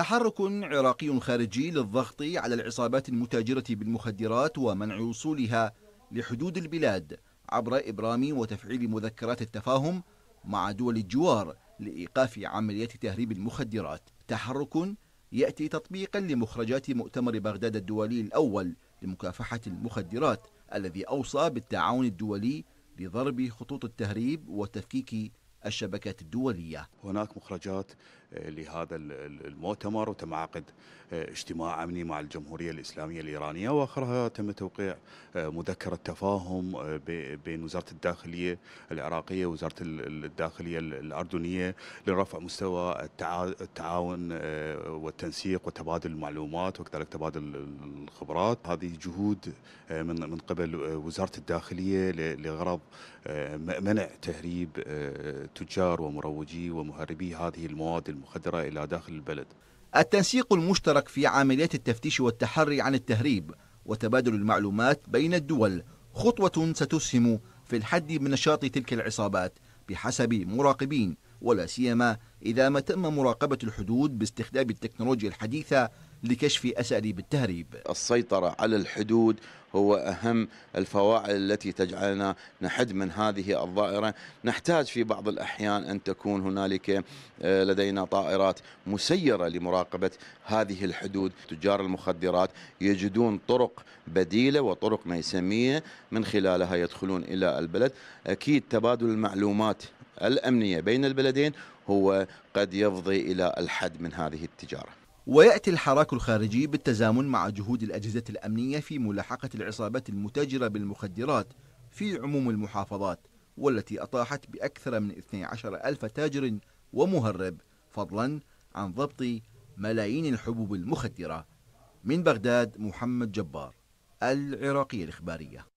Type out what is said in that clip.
تحرك عراقي خارجي للضغط على العصابات المتاجرة بالمخدرات ومنع وصولها لحدود البلاد عبر إبرام وتفعيل مذكرات التفاهم مع دول الجوار لإيقاف عملية تهريب المخدرات تحرك يأتي تطبيقا لمخرجات مؤتمر بغداد الدولي الأول لمكافحة المخدرات الذي أوصى بالتعاون الدولي لضرب خطوط التهريب وتفكيك الشبكات الدولية هناك مخرجات آه، لهذا المؤتمر وتم عقد آه، اجتماع امني مع الجمهوريه الاسلاميه الايرانيه واخرها تم توقيع آه، مذكره تفاهم بين وزاره الداخليه العراقيه ووزاره الداخليه الاردنيه لرفع مستوى التعاون والتنسيق وتبادل المعلومات وكذلك تبادل الخبرات هذه جهود من من قبل وزاره الداخليه لغرض منع تهريب تجار ومروجي ومهربي هذه المواد المخدرة إلى داخل البلد التنسيق المشترك في عمليات التفتيش والتحري عن التهريب وتبادل المعلومات بين الدول خطوة ستسهم في الحد من نشاط تلك العصابات بحسب مراقبين ولا سيما إذا ما تم مراقبة الحدود باستخدام التكنولوجيا الحديثة لكشف أساليب التهريب السيطرة على الحدود هو أهم الفواعل التي تجعلنا نحد من هذه الظائرة نحتاج في بعض الأحيان أن تكون هنالك آه، لدينا طائرات مسيرة لمراقبة هذه الحدود تجار المخدرات يجدون طرق بديلة وطرق ميسمية من خلالها يدخلون إلى البلد أكيد تبادل المعلومات الأمنية بين البلدين هو قد يفضي إلى الحد من هذه التجارة ويأتي الحراك الخارجي بالتزامن مع جهود الأجهزة الأمنية في ملاحقة العصابات المتاجرة بالمخدرات في عموم المحافظات والتي أطاحت بأكثر من 12 ألف تاجر ومهرب فضلا عن ضبط ملايين الحبوب المخدرة من بغداد محمد جبار العراقية الإخبارية